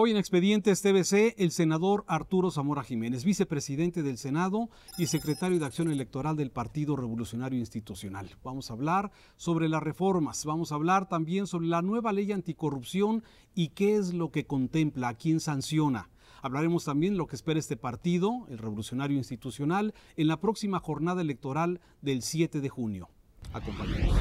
Hoy en Expedientes TVC, el senador Arturo Zamora Jiménez, vicepresidente del Senado y secretario de Acción Electoral del Partido Revolucionario Institucional. Vamos a hablar sobre las reformas, vamos a hablar también sobre la nueva ley anticorrupción y qué es lo que contempla, a quién sanciona. Hablaremos también lo que espera este partido, el Revolucionario Institucional, en la próxima jornada electoral del 7 de junio. Acompáñenos.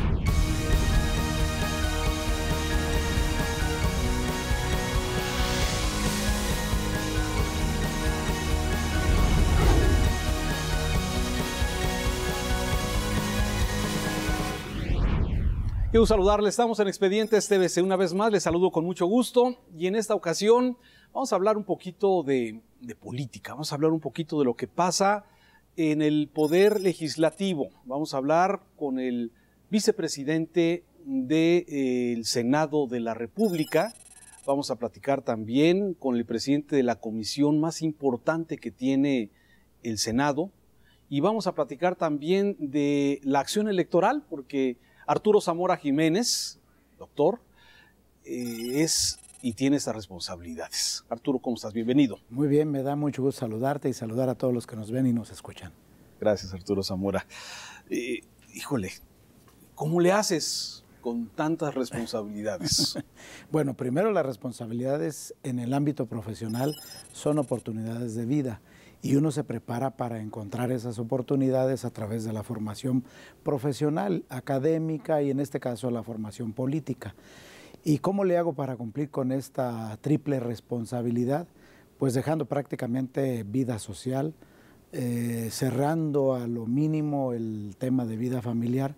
Quiero saludarles, estamos en Expedientes TVC. Una vez más, les saludo con mucho gusto y en esta ocasión vamos a hablar un poquito de, política, vamos a hablar un poquito de lo que pasa en el poder legislativo. Vamos a hablar con el vicepresidente del eh, Senado de la República. Vamos a platicar también con el presidente de la comisión más importante que tiene el Senado. Y vamos a platicar también de la acción electoral, porque Arturo Zamora Jiménez, doctor, eh, es y tiene estas responsabilidades. Arturo, ¿cómo estás? Bienvenido. Muy bien, me da mucho gusto saludarte y saludar a todos los que nos ven y nos escuchan. Gracias, Arturo Zamora. Eh, híjole, ¿cómo le haces con tantas responsabilidades? bueno, primero las responsabilidades en el ámbito profesional son oportunidades de vida y uno se prepara para encontrar esas oportunidades a través de la formación profesional, académica y en este caso la formación política. ¿Y cómo le hago para cumplir con esta triple responsabilidad? Pues dejando prácticamente vida social, eh, cerrando a lo mínimo el tema de vida familiar,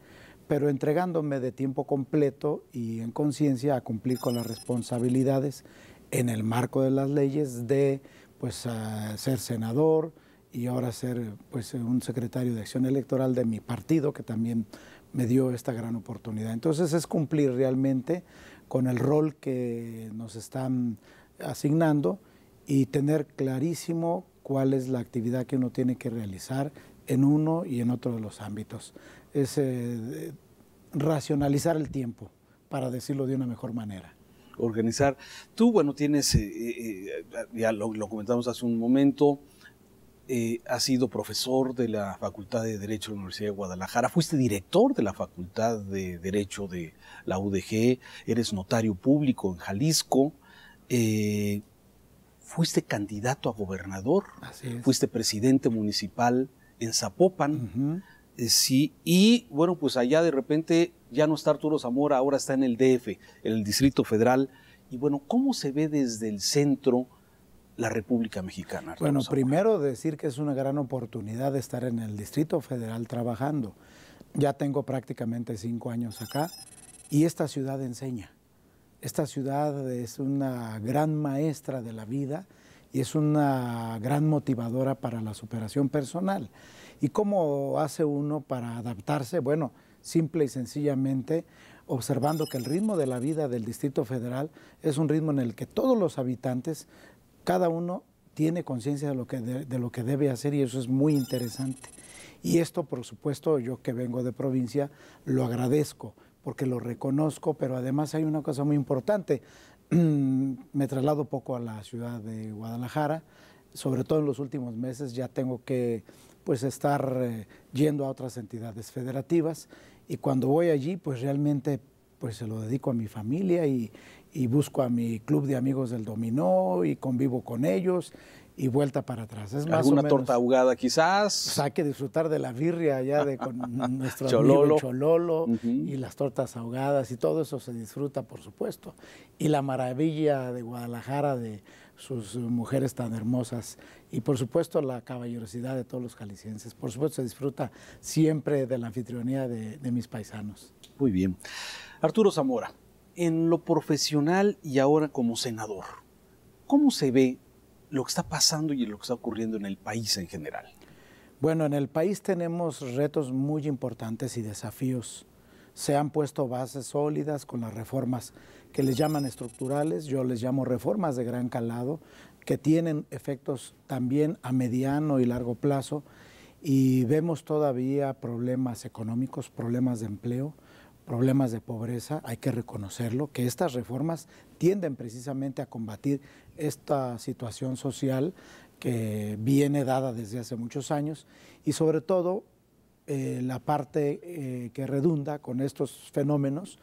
pero entregándome de tiempo completo y en conciencia a cumplir con las responsabilidades en el marco de las leyes de pues a ser senador y ahora ser pues un secretario de acción electoral de mi partido que también me dio esta gran oportunidad. Entonces es cumplir realmente con el rol que nos están asignando y tener clarísimo cuál es la actividad que uno tiene que realizar en uno y en otro de los ámbitos. Es eh, racionalizar el tiempo, para decirlo de una mejor manera organizar. Tú, bueno, tienes, eh, eh, ya lo, comentamos hace un momento, eh, has sido profesor de la Facultad de Derecho de la Universidad de Guadalajara, fuiste director de la Facultad de Derecho de la UDG, eres notario público en Jalisco, fuiste candidato a gobernador, fuiste presidente municipal en Zapopan. Sí, y bueno, pues allá de repente ya no está Arturo Zamora, ahora está en el DF, en el Distrito Federal. Y bueno, ¿cómo se ve desde el centro la República Mexicana? bueno, primero decir que es una gran oportunidad de estar en el Distrito Federal trabajando. Ya tengo prácticamente cinco años acá y esta ciudad enseña. Esta ciudad es una gran maestra de la vida y es una gran motivadora para la superación personal. ¿Y cómo hace uno para adaptarse? Bueno, simple y sencillamente observando que el ritmo de la vida del Distrito Federal es un ritmo en el que todos los habitantes, cada uno tiene conciencia de, lo que de, lo que debe hacer y eso es muy interesante. Y esto, por supuesto, yo que vengo de provincia, lo agradezco porque lo reconozco, pero además hay una cosa muy importante. Me traslado poco a la ciudad de Guadalajara, sobre todo en los últimos meses ya tengo que pues estar eh, yendo a otras entidades federativas y cuando voy allí pues realmente pues se lo dedico a mi familia y, busco a mi club de amigos del dominó y convivo con ellos y vuelta para atrás. Es más ¿Alguna torta ahogada quizás? saque disfrutar de la birria allá de con nuestro Chololo, y las tortas ahogadas y todo eso se disfruta, por supuesto. Y la maravilla de Guadalajara de sus eh, mujeres tan hermosas y por supuesto la caballerosidad de todos los jaliscienses. Por supuesto se disfruta siempre de la anfitrionía de, de mis paisanos. Muy bien. Arturo Zamora, en lo profesional y ahora como senador, ¿cómo se ve lo que está pasando y lo que está ocurriendo en el país en general? Bueno, en el país tenemos retos muy importantes y desafíos se han puesto bases sólidas con las reformas que les llaman estructurales, yo les llamo reformas de gran calado, que tienen efectos también a mediano y largo plazo y vemos todavía problemas económicos, problemas de empleo, problemas de pobreza, hay que reconocerlo, que estas reformas tienden precisamente a combatir esta situación social que viene dada desde hace muchos años y sobre todo eh, la parte eh, que redunda con estos fenómenos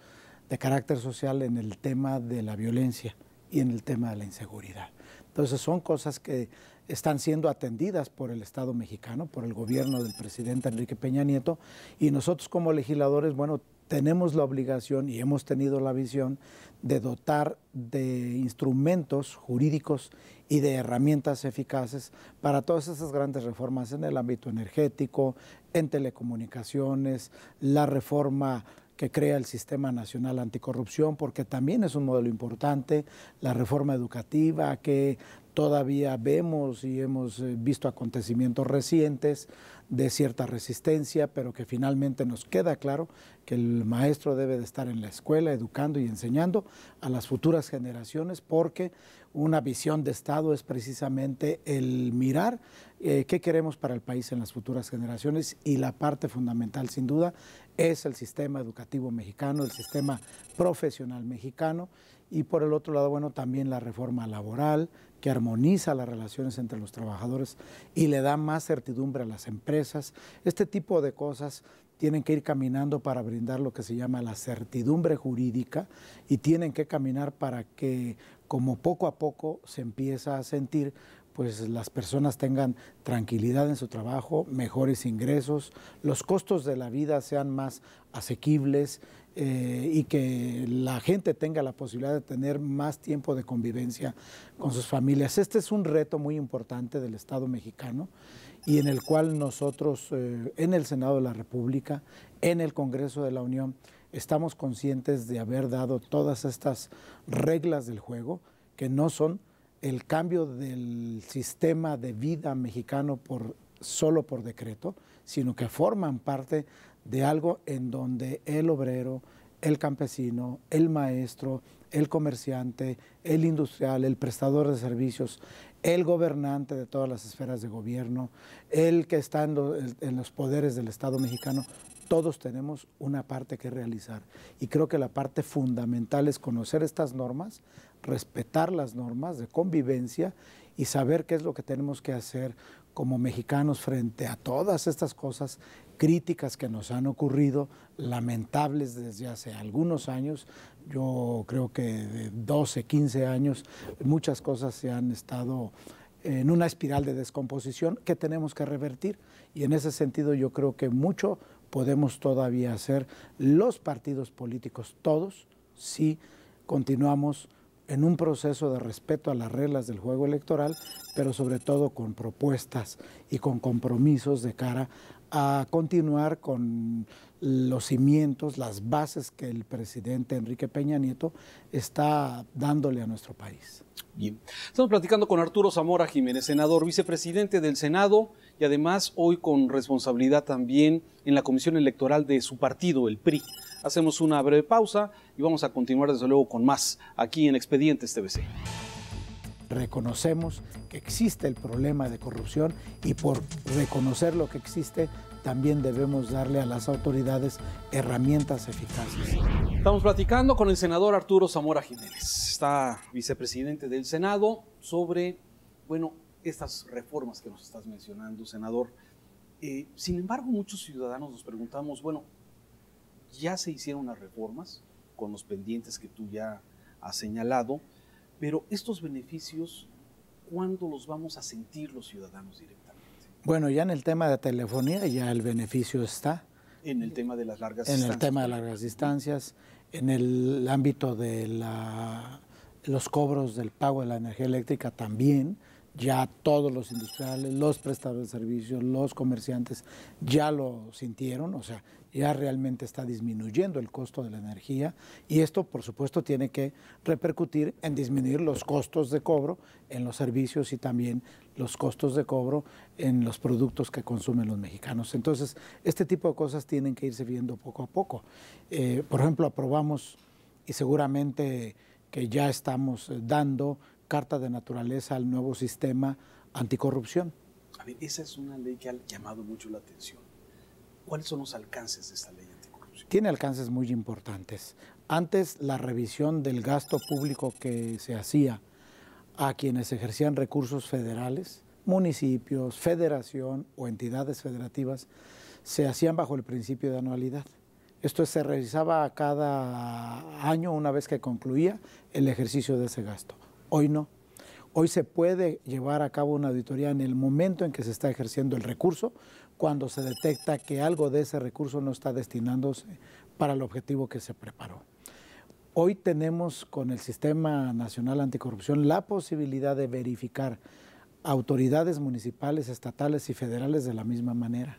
de carácter social en el tema de la violencia y en el tema de la inseguridad. Entonces son cosas que están siendo atendidas por el Estado mexicano, por el gobierno del presidente Enrique Peña Nieto, y nosotros como legisladores, bueno, tenemos la obligación y hemos tenido la visión de dotar de instrumentos jurídicos y de herramientas eficaces para todas esas grandes reformas en el ámbito energético, en telecomunicaciones, la reforma que crea el Sistema Nacional Anticorrupción, porque también es un modelo importante, la reforma educativa que todavía vemos y hemos eh, visto acontecimientos recientes de cierta resistencia, pero que finalmente nos queda claro que el maestro debe de estar en la escuela educando y enseñando a las futuras generaciones, porque una visión de Estado es precisamente el mirar eh, qué queremos para el país en las futuras generaciones y la parte fundamental, sin duda, es el sistema educativo mexicano, el sistema profesional mexicano y por el otro lado, bueno, también la reforma laboral, que armoniza las relaciones entre los trabajadores y le da más certidumbre a las empresas. Este tipo de cosas tienen que ir caminando para brindar lo que se llama la certidumbre jurídica y tienen que caminar para que como poco a poco se empieza a sentir pues las personas tengan tranquilidad en su trabajo, mejores ingresos, los costos de la vida sean más asequibles eh, y que la gente tenga la posibilidad de tener más tiempo de convivencia con sus familias. Este es un reto muy importante del Estado mexicano y en el cual nosotros eh, en el Senado de la República, en el Congreso de la Unión, estamos conscientes de haber dado todas estas reglas del juego que no son el cambio del sistema de vida mexicano por, solo por decreto, sino que forman parte de algo en donde el obrero, el campesino, el maestro, el comerciante, el industrial, el prestador de servicios, el gobernante de todas las esferas de gobierno, el que está en, los poderes del Estado mexicano, todos tenemos una parte que realizar. Y creo que la parte fundamental es conocer estas normas, respetar las normas de convivencia y saber qué es lo que tenemos que hacer como mexicanos frente a todas estas cosas críticas que nos han ocurrido, lamentables desde hace algunos años, yo creo que de 12, 15 años, muchas cosas se han estado en una espiral de descomposición que tenemos que revertir y en ese sentido yo creo que mucho podemos todavía hacer los partidos políticos, todos, si continuamos en un proceso de respeto a las reglas del juego electoral, pero sobre todo con propuestas y con compromisos de cara a continuar con los cimientos, las bases que el presidente Enrique Peña Nieto está dándole a nuestro país. Bien. Estamos platicando con Arturo Zamora Jiménez, senador, vicepresidente del Senado y además hoy con responsabilidad también en la comisión electoral de su partido, el PRI. Hacemos una breve pausa y vamos a continuar desde luego con más aquí en Expedientes este TVC reconocemos que existe el problema de corrupción y por reconocer lo que existe, también debemos darle a las autoridades herramientas eficaces. Estamos platicando con el senador Arturo Zamora Jiménez, está vicepresidente del Senado, sobre, bueno, estas reformas que nos estás mencionando, senador. Eh, sin embargo, muchos ciudadanos nos preguntamos, bueno, ya se hicieron las reformas con los pendientes que tú ya has señalado, pero estos beneficios, ¿cuándo los vamos a sentir los ciudadanos directamente? Bueno, ya en el tema de telefonía ya el beneficio está. En el tema de las largas en distancias. En el tema de las largas distancias, en el ámbito de la, los cobros del pago de la energía eléctrica también. Ya todos los industriales, los prestadores de servicios, los comerciantes ya lo sintieron, o sea, ya realmente está disminuyendo el costo de la energía y esto, por supuesto, tiene que repercutir en disminuir los costos de cobro en los servicios y también los costos de cobro en los productos que consumen los mexicanos. Entonces, este tipo de cosas tienen que irse viendo poco a poco. Eh, por ejemplo, aprobamos y seguramente que ya estamos eh, dando carta de naturaleza al nuevo sistema anticorrupción. A ver, esa es una ley que ha llamado mucho la atención. ¿Cuáles son los alcances de esta ley anticorrupción? Tiene alcances muy importantes. Antes la revisión del gasto público que se hacía a quienes ejercían recursos federales, municipios, federación o entidades federativas, se hacían bajo el principio de anualidad. Esto se revisaba cada año una vez que concluía el ejercicio de ese gasto. Hoy no. Hoy se puede llevar a cabo una auditoría en el momento en que se está ejerciendo el recurso, cuando se detecta que algo de ese recurso no está destinándose para el objetivo que se preparó. Hoy tenemos con el Sistema Nacional Anticorrupción la posibilidad de verificar autoridades municipales, estatales y federales de la misma manera.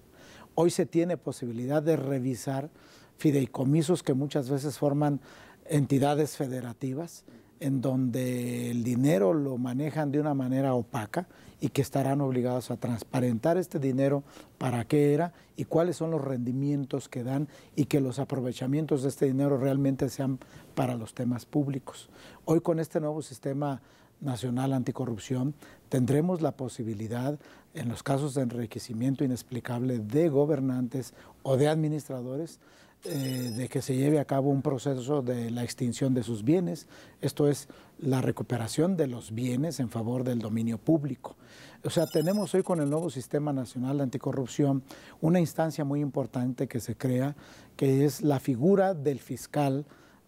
Hoy se tiene posibilidad de revisar fideicomisos que muchas veces forman entidades federativas en donde el dinero lo manejan de una manera opaca y que estarán obligados a transparentar este dinero, para qué era y cuáles son los rendimientos que dan y que los aprovechamientos de este dinero realmente sean para los temas públicos. Hoy con este nuevo sistema Nacional Anticorrupción, tendremos la posibilidad, en los casos de enriquecimiento inexplicable de gobernantes o de administradores, eh, de que se lleve a cabo un proceso de la extinción de sus bienes, esto es la recuperación de los bienes en favor del dominio público. O sea, tenemos hoy con el nuevo Sistema Nacional de Anticorrupción una instancia muy importante que se crea, que es la figura del fiscal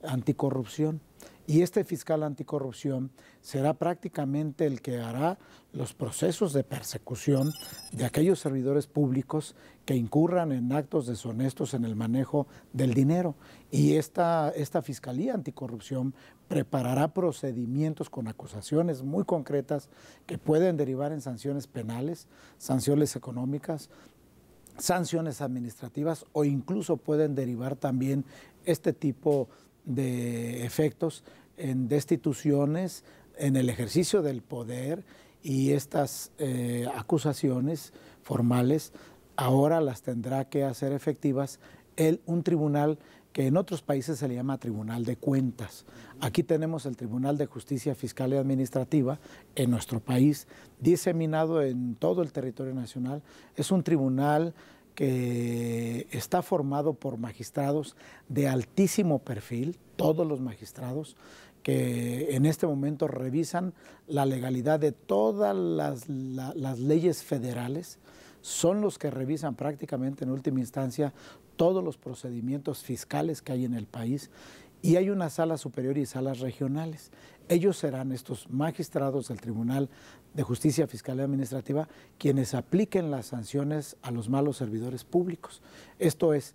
anticorrupción y este fiscal anticorrupción será prácticamente el que hará los procesos de persecución de aquellos servidores públicos que incurran en actos deshonestos en el manejo del dinero. Y esta, esta Fiscalía Anticorrupción preparará procedimientos con acusaciones muy concretas que pueden derivar en sanciones penales, sanciones económicas, sanciones administrativas o incluso pueden derivar también este tipo de de efectos en destituciones, en el ejercicio del poder y estas eh, acusaciones formales ahora las tendrá que hacer efectivas el, un tribunal que en otros países se le llama Tribunal de Cuentas. Aquí tenemos el Tribunal de Justicia Fiscal y Administrativa en nuestro país, diseminado en todo el territorio nacional. Es un tribunal que está formado por magistrados de altísimo perfil, todos los magistrados, que en este momento revisan la legalidad de todas las, leyes federales, son los que revisan prácticamente en última instancia todos los procedimientos fiscales que hay en el país y hay una sala superior y salas regionales ellos serán estos magistrados del Tribunal de Justicia Fiscal y Administrativa quienes apliquen las sanciones a los malos servidores públicos. Esto es,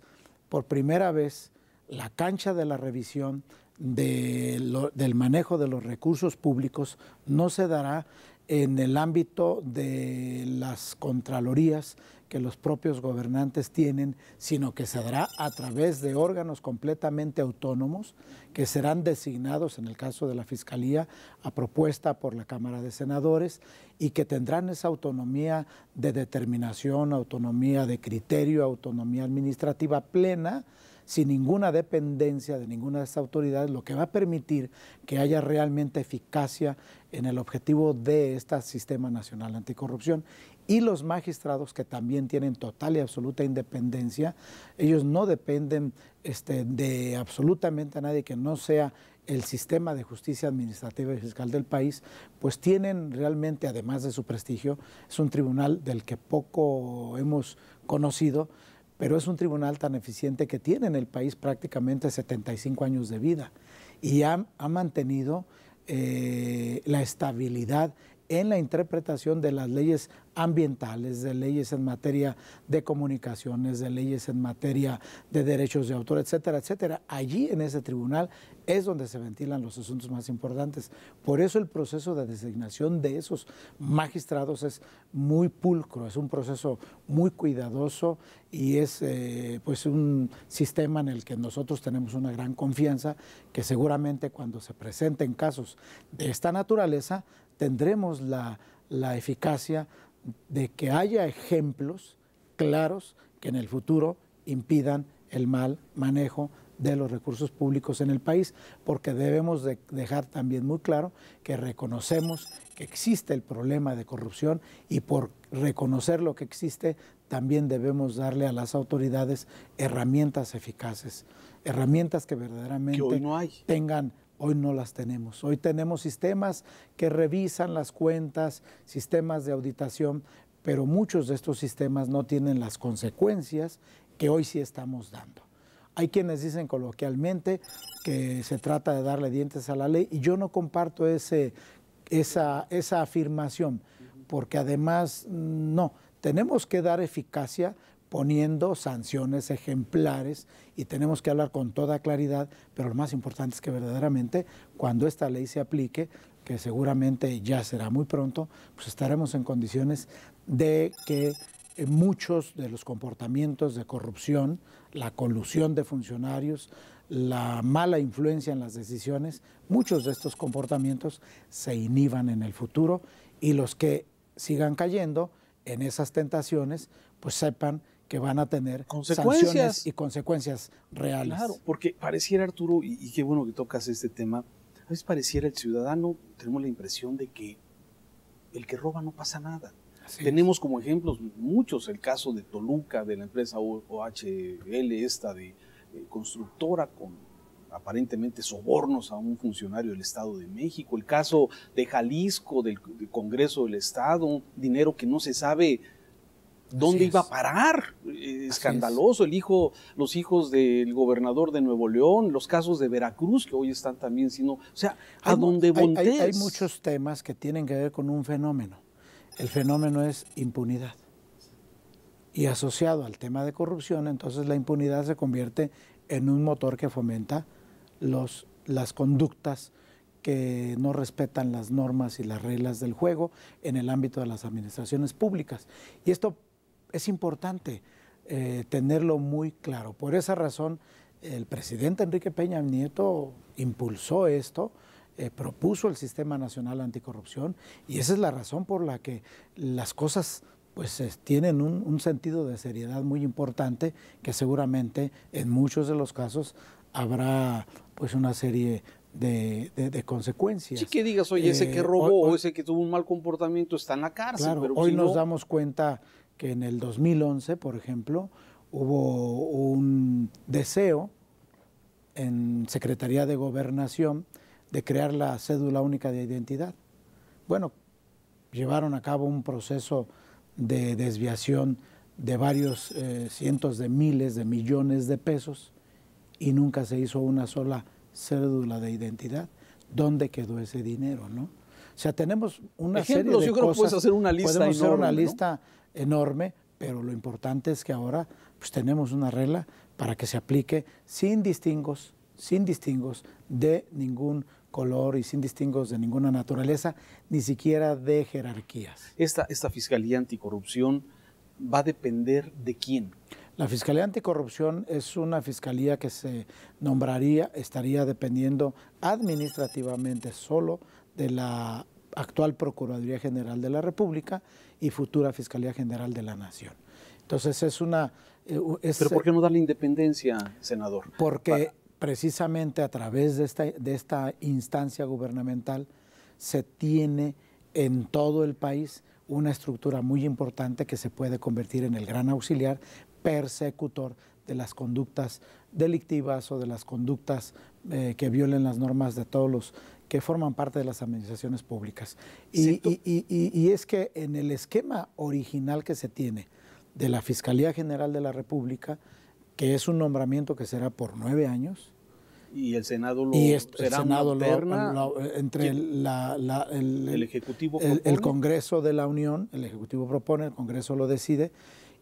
por primera vez, la cancha de la revisión del manejo de los recursos públicos no se dará en el ámbito de las contralorías que los propios gobernantes tienen, sino que se dará a través de órganos completamente autónomos que serán designados, en el caso de la Fiscalía, a propuesta por la Cámara de Senadores y que tendrán esa autonomía de determinación, autonomía de criterio, autonomía administrativa plena sin ninguna dependencia de ninguna de estas autoridades, lo que va a permitir que haya realmente eficacia en el objetivo de este Sistema Nacional Anticorrupción y los magistrados que también tienen total y absoluta independencia, ellos no dependen este, de absolutamente a nadie que no sea el sistema de justicia administrativa y fiscal del país, pues tienen realmente, además de su prestigio, es un tribunal del que poco hemos conocido, pero es un tribunal tan eficiente que tiene en el país prácticamente 75 años de vida y ha, mantenido eh, la estabilidad en la interpretación de las leyes ambientales, de leyes en materia de comunicaciones, de leyes en materia de derechos de autor, etcétera, etcétera. Allí en ese tribunal es donde se ventilan los asuntos más importantes. Por eso el proceso de designación de esos magistrados es muy pulcro, es un proceso muy cuidadoso y es eh, pues un sistema en el que nosotros tenemos una gran confianza que seguramente cuando se presenten casos de esta naturaleza tendremos la, eficacia de que haya ejemplos claros que en el futuro impidan el mal manejo de los recursos públicos en el país, porque debemos de dejar también muy claro que reconocemos que existe el problema de corrupción y por reconocer lo que existe, también debemos darle a las autoridades herramientas eficaces, herramientas que verdaderamente tengan Hoy no las tenemos. Hoy tenemos sistemas que revisan las cuentas, sistemas de auditación, pero muchos de estos sistemas no tienen las consecuencias que hoy sí estamos dando. Hay quienes dicen coloquialmente que se trata de darle dientes a la ley y yo no comparto ese, esa, esa afirmación, porque además no, tenemos que dar eficacia, poniendo sanciones ejemplares y tenemos que hablar con toda claridad, pero lo más importante es que verdaderamente cuando esta ley se aplique, que seguramente ya será muy pronto, pues estaremos en condiciones de que eh, muchos de los comportamientos de corrupción, la colusión de funcionarios, la mala influencia en las decisiones, muchos de estos comportamientos se inhiban en el futuro y los que sigan cayendo en esas tentaciones, pues sepan que van a tener consecuencias. y consecuencias reales. Claro, porque pareciera, Arturo, y, qué bueno que tocas este tema, a veces pareciera el ciudadano, tenemos la impresión de que el que roba no pasa nada. tenemos como ejemplos muchos, el caso de Toluca, de la empresa OHL, esta de eh, constructora con aparentemente sobornos a un funcionario del Estado de México, el caso de Jalisco, del Congreso del Estado, dinero que no se sabe ¿Dónde iba a parar? Escandaloso. El hijo, los hijos del gobernador de Nuevo León, los casos de Veracruz, que hoy están también sino. O sea, a dónde voltees. Hay, hay muchos temas que tienen que ver con un fenómeno. El fenómeno es impunidad. Y asociado al tema de corrupción, entonces la impunidad se convierte en un motor que fomenta los, las conductas que no respetan las normas y las reglas del juego en el ámbito de las administraciones públicas. Y esto es importante eh, tenerlo muy claro. Por esa razón, el presidente Enrique Peña Nieto impulsó esto, eh, propuso el Sistema Nacional Anticorrupción y esa es la razón por la que las cosas pues eh, tienen un, sentido de seriedad muy importante que seguramente en muchos de los casos habrá pues una serie de, consecuencias. Sí que digas, oye, ese que robó o ese que tuvo un mal comportamiento está en la cárcel. hoy nos damos cuenta que en el 2011, por ejemplo, hubo un deseo en Secretaría de Gobernación de crear la cédula única de identidad. Bueno, llevaron a cabo un proceso de desviación de varios eh, cientos de miles de millones de pesos y nunca se hizo una sola cédula de identidad. ¿Dónde quedó ese dinero, no? O sea, tenemos una serie de yo creo Que puedes hacer una lista podemos una lista enorme, pero lo importante es que ahora pues, tenemos una regla para que se aplique sin distingos, sin distingos de ningún color y sin distingos de ninguna naturaleza, ni siquiera de jerarquías. Esta, esta Fiscalía Anticorrupción va a depender de quién. La Fiscalía Anticorrupción es una fiscalía que se nombraría, estaría dependiendo administrativamente solo de la actual Procuraduría General de la República y futura Fiscalía General de la Nación. Entonces es una... Eh, ¿Pero por qué no darle independencia, senador? Porque precisamente a través de esta, de esta instancia gubernamental se tiene en todo el país una estructura muy importante que se puede convertir en el gran auxiliar persecutor de las conductas delictivas o de las conductas eh, que violen las normas de todos los que forman parte de las administraciones públicas. Y, es que en el esquema original que se tiene de la Fiscalía General de la República, que es un nombramiento que será por nueve años, y el Senado lo y el Senado lo, entre el, Ejecutivo el, Congreso de la Unión, el Ejecutivo propone, el Congreso lo decide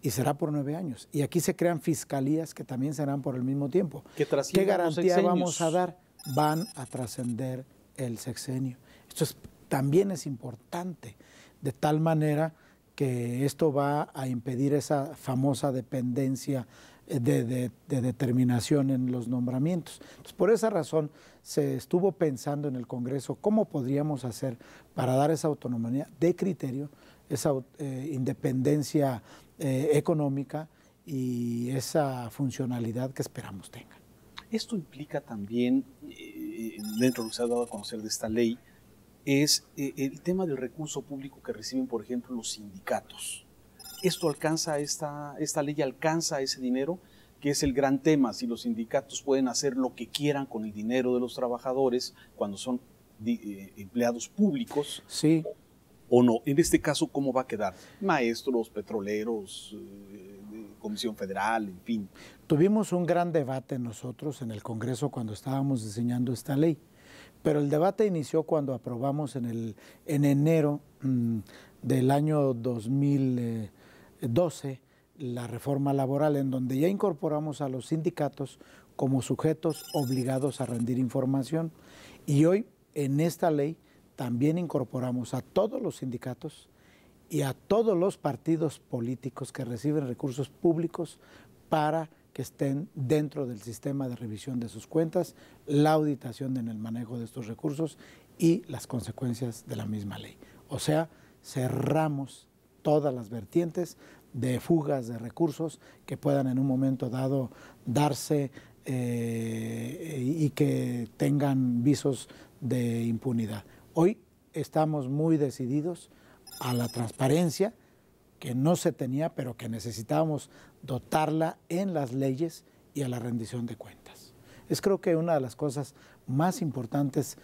y será por nueve años. Y aquí se crean fiscalías que también serán por el mismo tiempo. ¿Qué garantía vamos a dar? Van a trascender el sexenio. Esto también es importante, de tal manera que esto va a impedir esa famosa dependencia eh, de, determinación en los nombramientos. por esa razón se estuvo pensando en el Congreso cómo podríamos hacer para dar esa autonomía de criterio, esa eh, independencia eh, económica y esa funcionalidad que esperamos tenga. Esto implica también eh, dentro de lo que se ha dado a conocer de esta ley es eh, el tema del recurso público que reciben, por ejemplo, los sindicatos. Esto alcanza, esta, esta ley alcanza ese dinero, que es el gran tema, si los sindicatos pueden hacer lo que quieran con el dinero de los trabajadores cuando son eh, empleados públicos. Sí. O, no, en este caso, ¿cómo va a quedar? Maestros, petroleros, Comisión Federal, en fin. Tuvimos un gran debate nosotros en el Congreso cuando estábamos diseñando esta ley, pero el debate inició cuando aprobamos en, el, en enero mm, del año 2012 eh, la reforma laboral, en donde ya incorporamos a los sindicatos como sujetos obligados a rendir información. Y hoy, en esta ley, también incorporamos a todos los sindicatos y a todos los partidos políticos que reciben recursos públicos para que estén dentro del sistema de revisión de sus cuentas, la auditación en el manejo de estos recursos y las consecuencias de la misma ley. O sea, cerramos todas las vertientes de fugas de recursos que puedan en un momento dado darse eh, y que tengan visos de impunidad. Hoy estamos muy decididos a la transparencia que no se tenía, pero que necesitábamos dotarla en las leyes y a la rendición de cuentas. Es creo que una de las cosas más importantes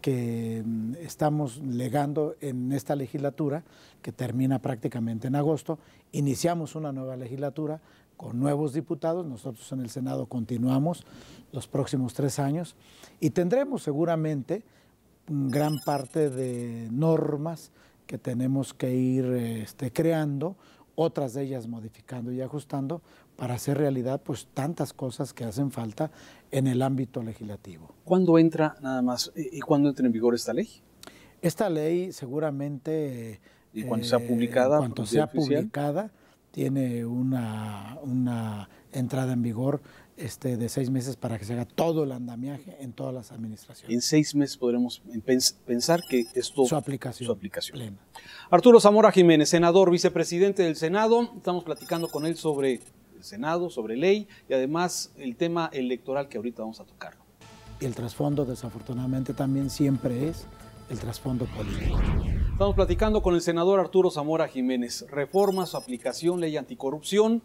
que mm, estamos legando en esta legislatura, que termina prácticamente en agosto. Iniciamos una nueva legislatura con nuevos diputados, nosotros en el Senado continuamos los próximos tres años y tendremos seguramente gran parte de normas que tenemos que ir este, creando, otras de ellas modificando y ajustando para hacer realidad pues tantas cosas que hacen falta en el ámbito legislativo. ¿Cuándo entra nada más eh, y cuándo entra en vigor esta ley? Esta ley seguramente y cuando sea eh, publicada, cuando sea publicada tiene una, una entrada en vigor este, de seis meses para que se haga todo el andamiaje en todas las administraciones. En seis meses podremos pensar que esto... Su aplicación. Su aplicación. Arturo Zamora Jiménez, senador, vicepresidente del Senado. Estamos platicando con él sobre el Senado, sobre ley y además el tema electoral que ahorita vamos a tocar. Y el trasfondo, desafortunadamente, también siempre es el trasfondo político. Estamos platicando con el senador Arturo Zamora Jiménez. Reforma, su aplicación, ley anticorrupción.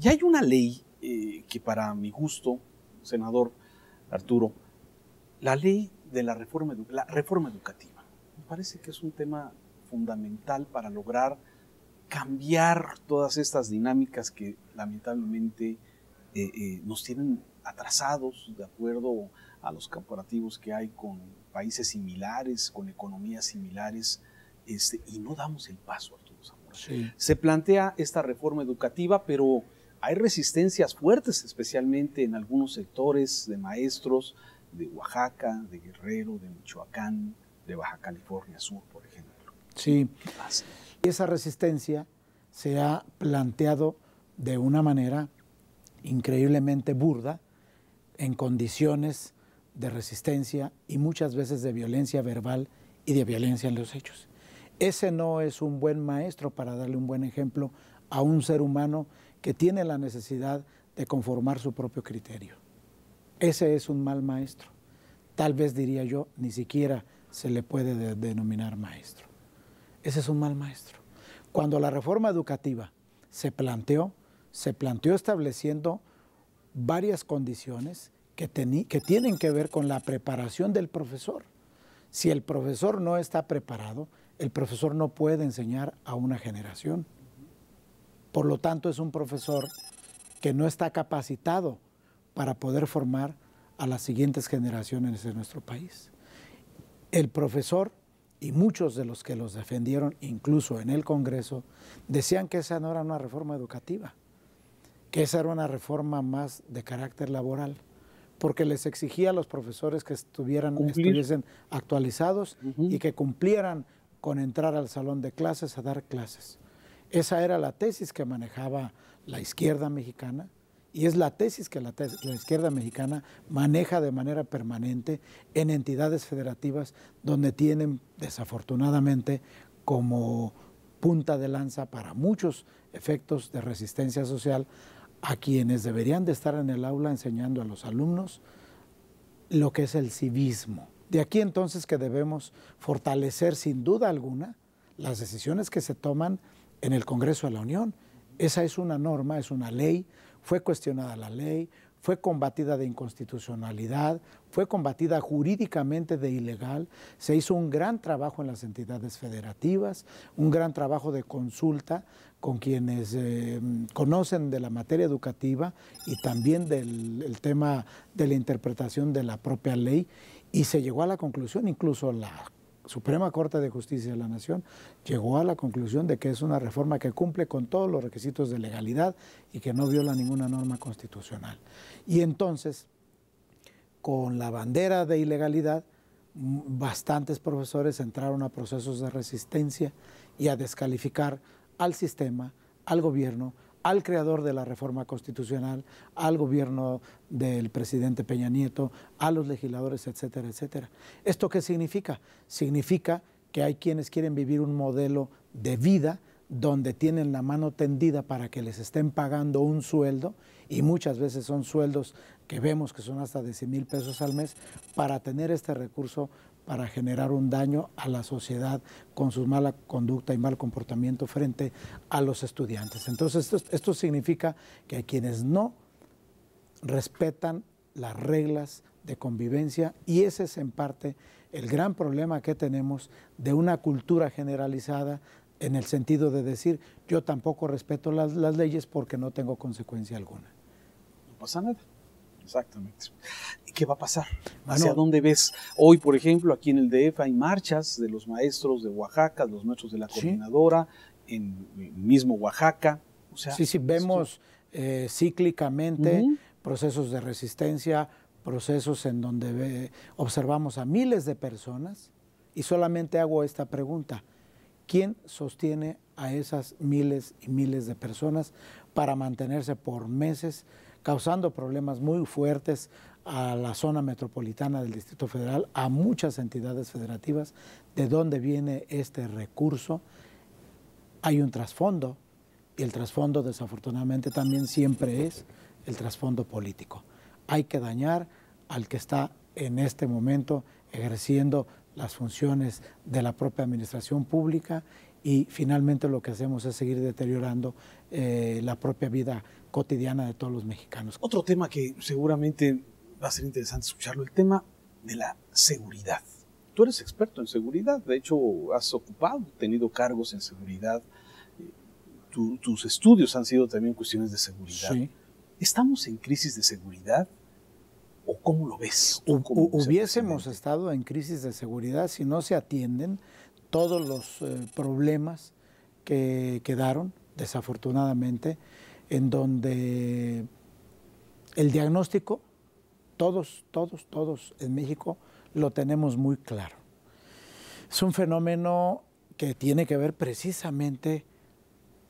Y hay una ley eh, que para mi gusto, senador Arturo, la ley de la reforma, la reforma educativa, me parece que es un tema fundamental para lograr cambiar todas estas dinámicas que lamentablemente eh, eh, nos tienen atrasados de acuerdo a los comparativos que hay con países similares, con economías similares, este, y no damos el paso, Arturo Zamora. Se plantea esta reforma educativa, pero hay resistencias fuertes, especialmente en algunos sectores de maestros de Oaxaca, de Guerrero, de Michoacán, de Baja California Sur, por ejemplo. Sí. y Esa resistencia se ha planteado de una manera increíblemente burda, en condiciones de resistencia y muchas veces de violencia verbal y de violencia en los hechos. Ese no es un buen maestro para darle un buen ejemplo a un ser humano que tiene la necesidad de conformar su propio criterio. Ese es un mal maestro. Tal vez diría yo, ni siquiera se le puede denominar maestro. Ese es un mal maestro. Cuando la reforma educativa se planteó, se planteó estableciendo varias condiciones que, que, tienen que ver con la preparación del profesor. Si el profesor no está preparado, el profesor no puede enseñar a una generación. Por lo tanto, es un profesor que no está capacitado para poder formar a las siguientes generaciones de nuestro país. El profesor y muchos de los que los defendieron, incluso en el Congreso, decían que esa no era una reforma educativa, que esa era una reforma más de carácter laboral, porque les exigía a los profesores que estuvieran, estuviesen actualizados y que cumplieran con entrar al salón de clases a dar clases. Esa era la tesis que manejaba la izquierda mexicana y es la tesis que la, izquierda mexicana maneja de manera permanente en entidades federativas donde tienen desafortunadamente como punta de lanza para muchos efectos de resistencia social a quienes deberían de estar en el aula enseñando a los alumnos lo que es el civismo. De aquí entonces que debemos fortalecer sin duda alguna las decisiones que se toman en el Congreso de la Unión. Esa es una norma, es una ley, fue cuestionada la ley, fue combatida de inconstitucionalidad, fue combatida jurídicamente de ilegal, se hizo un gran trabajo en las entidades federativas, un gran trabajo de consulta con quienes eh, conocen de la materia educativa y también del tema de la interpretación de la propia ley y se llegó a la conclusión, incluso la Suprema Corte de Justicia de la Nación llegó a la conclusión de que es una reforma que cumple con todos los requisitos de legalidad y que no viola ninguna norma constitucional. Y entonces, con la bandera de ilegalidad, bastantes profesores entraron a procesos de resistencia y a descalificar al sistema, al gobierno al creador de la reforma constitucional, al gobierno del presidente Peña Nieto, a los legisladores, etcétera, etcétera. ¿Esto qué significa? Significa que hay quienes quieren vivir un modelo de vida donde tienen la mano tendida para que les estén pagando un sueldo, y muchas veces son sueldos que vemos que son hasta de 100 mil pesos al mes, para tener este recurso para generar un daño a la sociedad con su mala conducta y mal comportamiento frente a los estudiantes. Entonces, esto, significa que hay quienes no respetan las reglas de convivencia y ese es en parte el gran problema que tenemos de una cultura generalizada en el sentido de decir yo tampoco respeto las, las leyes porque no tengo consecuencia alguna. No pasa nada. Exactamente. ¿Y ¿Qué va a pasar? Ah, ¿Hacia dónde ves? Hoy, por ejemplo, aquí en el DF hay marchas de los maestros de Oaxaca, los maestros de la coordinadora, en, mismo Oaxaca. O sea, sí, sí, vemos eh, cíclicamente procesos de resistencia, procesos en donde observamos a miles de personas y solamente hago esta pregunta. ¿Quién sostiene a esas miles y miles de personas para mantenerse por meses causando problemas muy fuertes a la zona metropolitana del Distrito Federal, a muchas entidades federativas, de dónde viene este recurso. Hay un trasfondo y el trasfondo desafortunadamente también siempre es el trasfondo político. Hay que dañar al que está en este momento ejerciendo las funciones de la propia administración pública y finalmente lo que hacemos es seguir deteriorando eh, la propia vida cotidiana de todos los mexicanos. Otro tema que seguramente va a ser interesante escucharlo, el tema de la seguridad. Tú eres experto en seguridad, de hecho has ocupado, tenido cargos en seguridad, tus estudios han sido también cuestiones de seguridad. Sí. ¿Estamos en crisis de seguridad? ¿O cómo lo ves? hubiésemos estado en crisis de seguridad si no se atienden todos los eh, problemas que quedaron, desafortunadamente, en donde el diagnóstico, todos, todos, todos en México lo tenemos muy claro. Es un fenómeno que tiene que ver precisamente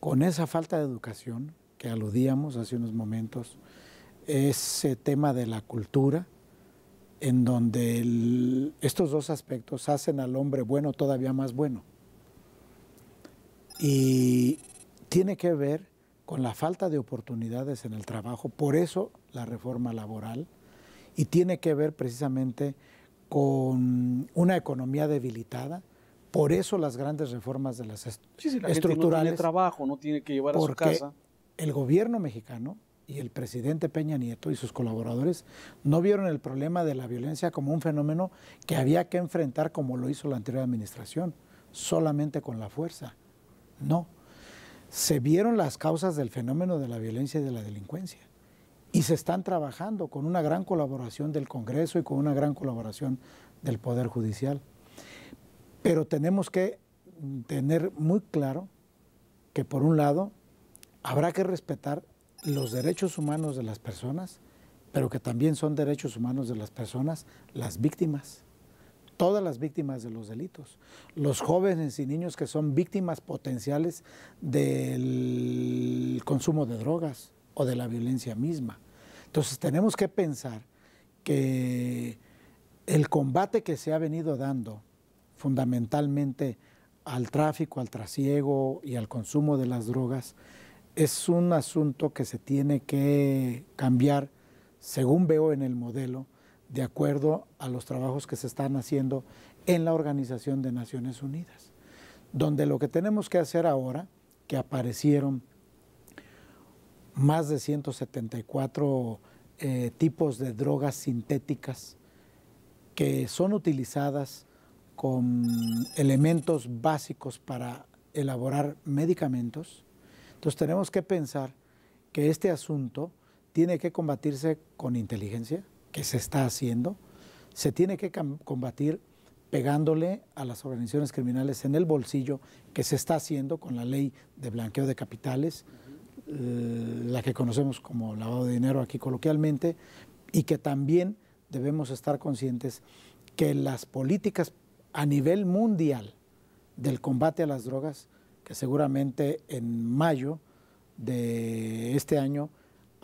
con esa falta de educación que aludíamos hace unos momentos, ese tema de la cultura, en donde estos dos aspectos hacen al hombre bueno todavía más bueno. Y tiene que ver con la falta de oportunidades en el trabajo, por eso la reforma laboral, y tiene que ver precisamente con una economía debilitada, por eso las grandes reformas de las la estructurales. no trabajo, no tiene que llevar a su casa. El gobierno mexicano y el presidente Peña Nieto y sus colaboradores no vieron el problema de la violencia como un fenómeno que había que enfrentar como lo hizo la anterior administración, solamente con la fuerza. No, se vieron las causas del fenómeno de la violencia y de la delincuencia. Y se están trabajando con una gran colaboración del Congreso y con una gran colaboración del Poder Judicial. Pero tenemos que tener muy claro que por un lado habrá que respetar los derechos humanos de las personas, pero que también son derechos humanos de las personas las víctimas todas las víctimas de los delitos, los jóvenes y niños que son víctimas potenciales del consumo de drogas o de la violencia misma. Entonces tenemos que pensar que el combate que se ha venido dando fundamentalmente al tráfico, al trasiego y al consumo de las drogas es un asunto que se tiene que cambiar, según veo en el modelo, de acuerdo a los trabajos que se están haciendo en la Organización de Naciones Unidas, donde lo que tenemos que hacer ahora, que aparecieron más de 174 eh, tipos de drogas sintéticas que son utilizadas con elementos básicos para elaborar medicamentos. Entonces tenemos que pensar que este asunto tiene que combatirse con inteligencia, que se está haciendo, se tiene que combatir pegándole a las organizaciones criminales en el bolsillo, que se está haciendo con la ley de blanqueo de capitales, eh, la que conocemos como lavado de dinero aquí coloquialmente, y que también debemos estar conscientes que las políticas a nivel mundial del combate a las drogas, que seguramente en mayo de este año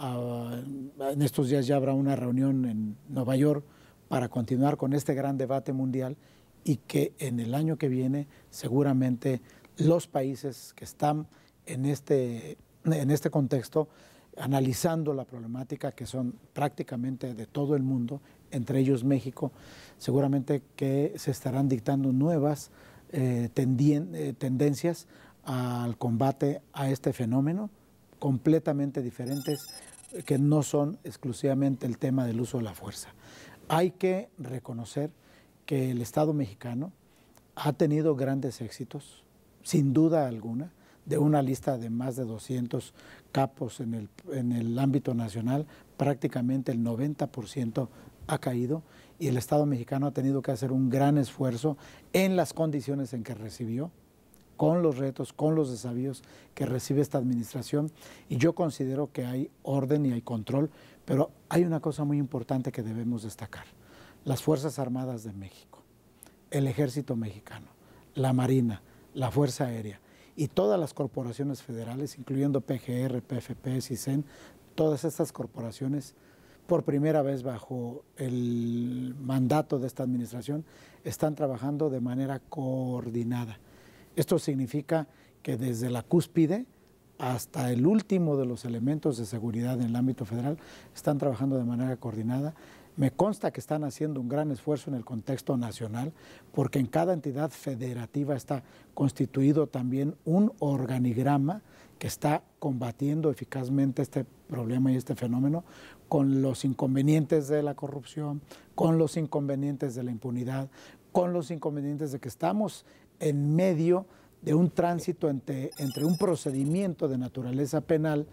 en estos días ya habrá una reunión en Nueva York para continuar con este gran debate mundial y que en el año que viene seguramente los países que están en este, en este contexto analizando la problemática que son prácticamente de todo el mundo, entre ellos México, seguramente que se estarán dictando nuevas eh, eh, tendencias al combate a este fenómeno completamente diferentes que no son exclusivamente el tema del uso de la fuerza. Hay que reconocer que el Estado mexicano ha tenido grandes éxitos, sin duda alguna, de una lista de más de 200 capos en el, ámbito nacional, prácticamente el 90% ha caído y el Estado mexicano ha tenido que hacer un gran esfuerzo en las condiciones en que recibió con los retos, con los desafíos que recibe esta administración y yo considero que hay orden y hay control, pero hay una cosa muy importante que debemos destacar, las Fuerzas Armadas de México, el Ejército Mexicano, la Marina, la Fuerza Aérea y todas las corporaciones federales, incluyendo PGR, PFP, CISEN, todas estas corporaciones por primera vez bajo el mandato de esta administración, están trabajando de manera coordinada. Esto significa que desde la cúspide hasta el último de los elementos de seguridad en el ámbito federal están trabajando de manera coordinada. Me consta que están haciendo un gran esfuerzo en el contexto nacional, porque en cada entidad federativa está constituido también un organigrama que está combatiendo eficazmente este problema y este fenómeno con los inconvenientes de la corrupción, con los inconvenientes de la impunidad, con los inconvenientes de que estamos en medio de un tránsito entre, un procedimiento de naturaleza penal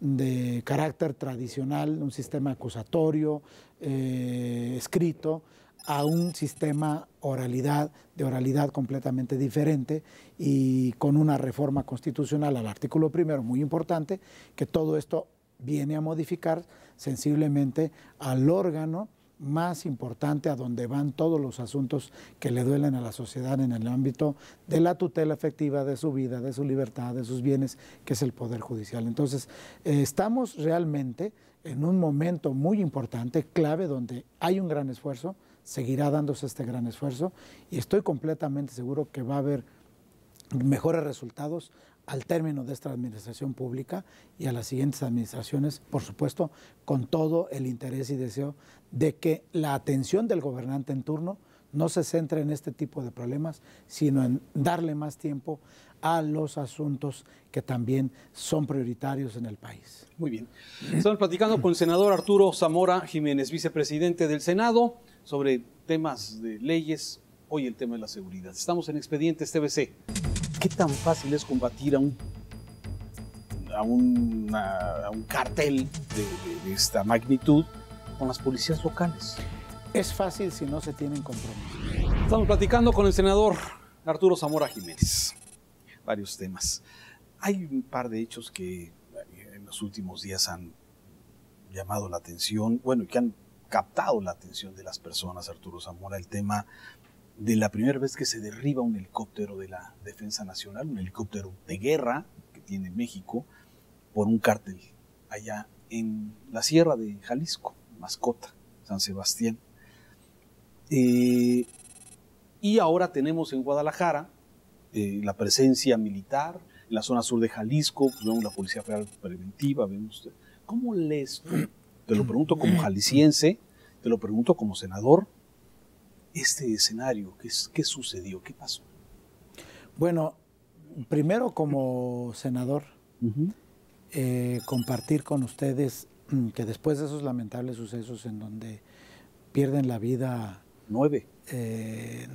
de carácter tradicional, un sistema acusatorio, eh, escrito, a un sistema oralidad, de oralidad completamente diferente y con una reforma constitucional al artículo primero muy importante, que todo esto viene a modificar sensiblemente al órgano más importante a donde van todos los asuntos que le duelen a la sociedad en el ámbito de la tutela efectiva de su vida, de su libertad, de sus bienes, que es el Poder Judicial. Entonces, eh, estamos realmente en un momento muy importante, clave, donde hay un gran esfuerzo, seguirá dándose este gran esfuerzo y estoy completamente seguro que va a haber mejores resultados al término de esta administración pública y a las siguientes administraciones, por supuesto, con todo el interés y deseo de que la atención del gobernante en turno no se centre en este tipo de problemas, sino en darle más tiempo a los asuntos que también son prioritarios en el país. Muy bien. Estamos platicando con el senador Arturo Zamora Jiménez, vicepresidente del Senado, sobre temas de leyes, hoy el tema de la seguridad. Estamos en Expedientes TBC. ¿Qué tan fácil es combatir a un, a a un cartel de, esta magnitud con las policías locales? Es fácil si no se tienen compromisos. Estamos platicando con el senador Arturo Zamora Jiménez. Varios temas. Hay un par de hechos que eh, en los últimos días han llamado la atención, bueno, que han captado la atención de las personas, Arturo Zamora, el tema de la primera vez que se derriba un helicóptero de la Defensa Nacional, un helicóptero de guerra que tiene México, por un cártel allá en la sierra de Jalisco, Mascota, San Sebastián. Eh, y ahora tenemos en Guadalajara eh, la presencia militar, en la zona sur de Jalisco, pues, vemos la Policía Federal Preventiva, vemos... ¿Cómo les...? Te lo pregunto como jalisciense, te lo pregunto como senador, este escenario? ¿Qué, qué sucedió? ¿Qué pasó? Bueno, primero como senador, eh, compartir con ustedes mm, que después de esos lamentables sucesos en donde pierden la vida nueve, eh,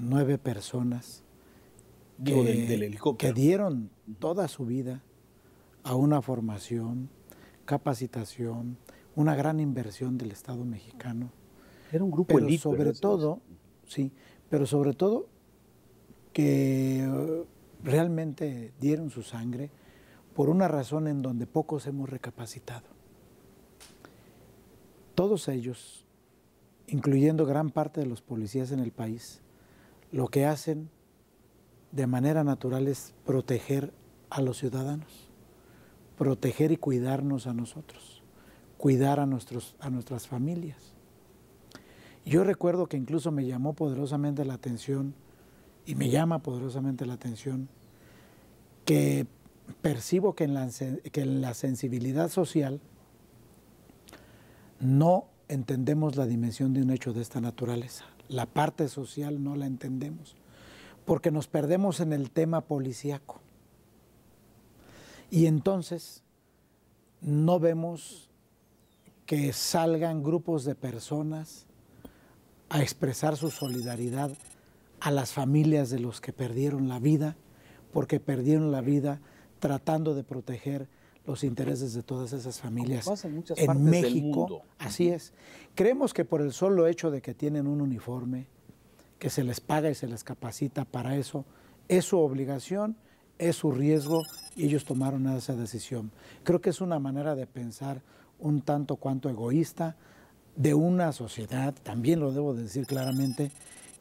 personas que, del, helicóptero. que dieron toda su vida a una formación, capacitación, una gran inversión del Estado mexicano. Era un grupo Pero sobre todo sí, pero sobre todo que eh, realmente dieron su sangre por una razón en donde pocos hemos recapacitado. Todos ellos, incluyendo gran parte de los policías en el país, lo que hacen de manera natural es proteger a los ciudadanos, proteger y cuidarnos a nosotros, cuidar a, a nuestras familias. Yo recuerdo que incluso me llamó poderosamente la atención, y me llama poderosamente la atención, que percibo que en la, sensibilidad social no entendemos la dimensión de un hecho de esta naturaleza. La parte social no la entendemos, porque nos perdemos en el tema policíaco. Y entonces no vemos que salgan grupos de personas a expresar su solidaridad a las familias de los que perdieron la vida, porque perdieron la vida tratando de proteger los intereses de todas esas familias en, México. Así es. Creemos que por el solo hecho de que tienen un uniforme, que se les paga y se les capacita para eso, es su obligación, es su riesgo y ellos tomaron esa decisión. Creo que es una manera de pensar un tanto cuanto egoísta, de una sociedad, también lo debo decir claramente,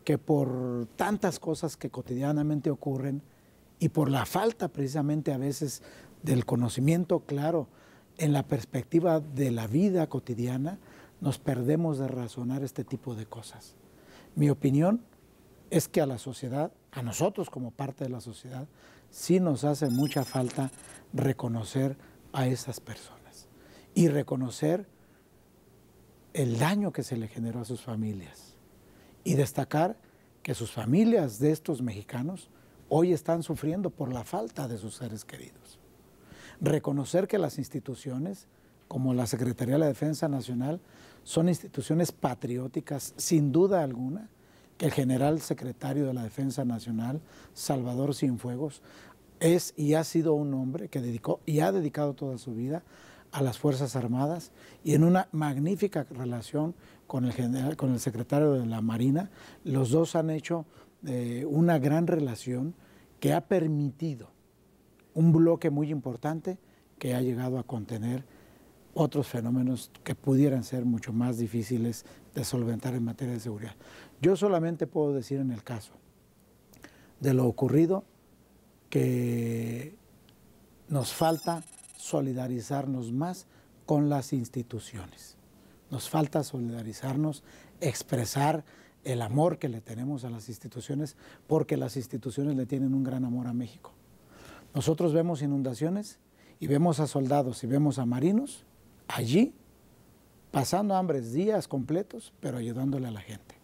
que por tantas cosas que cotidianamente ocurren y por la falta precisamente a veces del conocimiento claro en la perspectiva de la vida cotidiana, nos perdemos de razonar este tipo de cosas. Mi opinión es que a la sociedad, a nosotros como parte de la sociedad, sí nos hace mucha falta reconocer a esas personas y reconocer el daño que se le generó a sus familias y destacar que sus familias de estos mexicanos hoy están sufriendo por la falta de sus seres queridos. Reconocer que las instituciones, como la Secretaría de la Defensa Nacional, son instituciones patrióticas sin duda alguna, que el general secretario de la Defensa Nacional, Salvador Cienfuegos, es y ha sido un hombre que dedicó y ha dedicado toda su vida a las Fuerzas Armadas y en una magnífica relación con el, general, con el secretario de la Marina. Los dos han hecho eh, una gran relación que ha permitido un bloque muy importante que ha llegado a contener otros fenómenos que pudieran ser mucho más difíciles de solventar en materia de seguridad. Yo solamente puedo decir en el caso de lo ocurrido que nos falta solidarizarnos más con las instituciones. Nos falta solidarizarnos, expresar el amor que le tenemos a las instituciones, porque las instituciones le tienen un gran amor a México. Nosotros vemos inundaciones y vemos a soldados y vemos a marinos allí, pasando hambre días completos, pero ayudándole a la gente.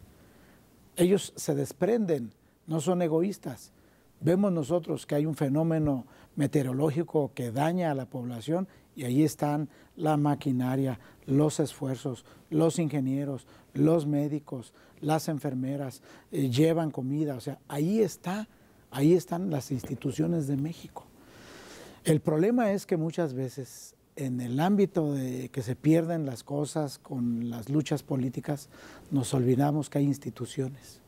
Ellos se desprenden, no son egoístas, vemos nosotros que hay un fenómeno meteorológico que daña a la población y ahí están la maquinaria, los esfuerzos, los ingenieros, los médicos, las enfermeras, eh, llevan comida, o sea, ahí está, ahí están las instituciones de México. El problema es que muchas veces en el ámbito de que se pierden las cosas con las luchas políticas, nos olvidamos que hay instituciones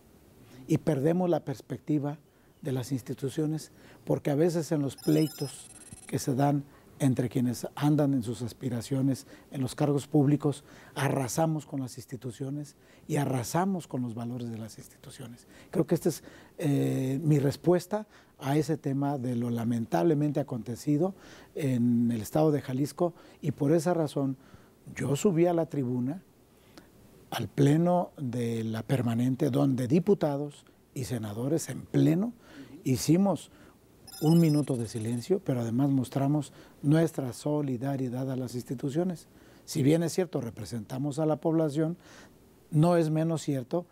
y perdemos la perspectiva de las instituciones, porque a veces en los pleitos que se dan entre quienes andan en sus aspiraciones en los cargos públicos, arrasamos con las instituciones y arrasamos con los valores de las instituciones. Creo que esta es eh, mi respuesta a ese tema de lo lamentablemente acontecido en el estado de Jalisco y por esa razón yo subí a la tribuna, al pleno de la permanente, donde diputados y senadores en pleno hicimos un minuto de silencio, pero además mostramos nuestra solidaridad a las instituciones. Si bien es cierto, representamos a la población, no es menos cierto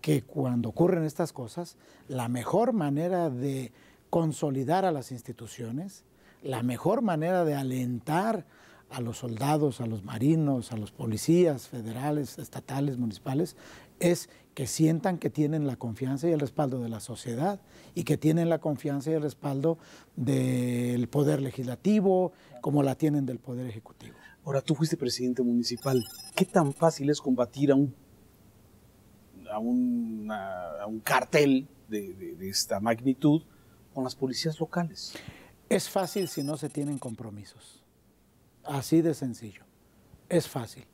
que cuando ocurren estas cosas, la mejor manera de consolidar a las instituciones, la mejor manera de alentar a los soldados, a los marinos, a los policías federales, estatales, municipales, es que sientan que tienen la confianza y el respaldo de la sociedad y que tienen la confianza y el respaldo del Poder Legislativo como la tienen del Poder Ejecutivo. Ahora, tú fuiste presidente municipal. ¿Qué tan fácil es combatir a un, a un cartel de, de esta magnitud con las policías locales? Es fácil si no se tienen compromisos. Así de sencillo. Es fácil.